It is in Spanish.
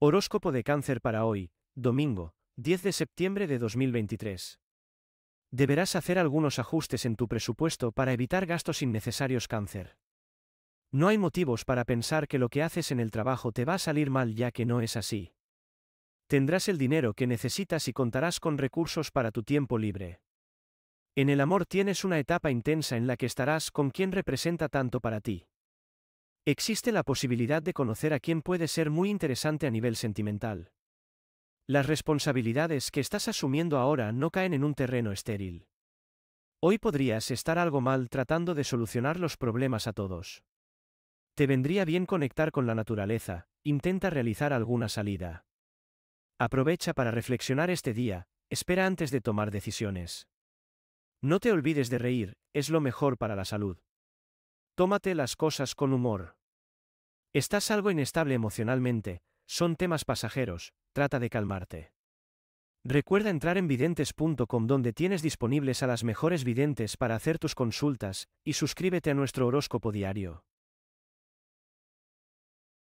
Horóscopo de cáncer para hoy, domingo, 10 de septiembre de 2023. Deberás hacer algunos ajustes en tu presupuesto para evitar gastos innecesarios cáncer. No hay motivos para pensar que lo que haces en el trabajo te va a salir mal ya que no es así. Tendrás el dinero que necesitas y contarás con recursos para tu tiempo libre. En el amor tienes una etapa intensa en la que estarás con quien representa tanto para ti. Existe la posibilidad de conocer a quien puede ser muy interesante a nivel sentimental. Las responsabilidades que estás asumiendo ahora no caen en un terreno estéril. Hoy podrías estar algo mal tratando de solucionar los problemas a todos. Te vendría bien conectar con la naturaleza, intenta realizar alguna salida. Aprovecha para reflexionar este día, espera antes de tomar decisiones. No te olvides de reír, es lo mejor para la salud. Tómate las cosas con humor. Estás algo inestable emocionalmente, son temas pasajeros, trata de calmarte. Recuerda entrar en videntes.com donde tienes disponibles a las mejores videntes para hacer tus consultas, y suscríbete a nuestro horóscopo diario.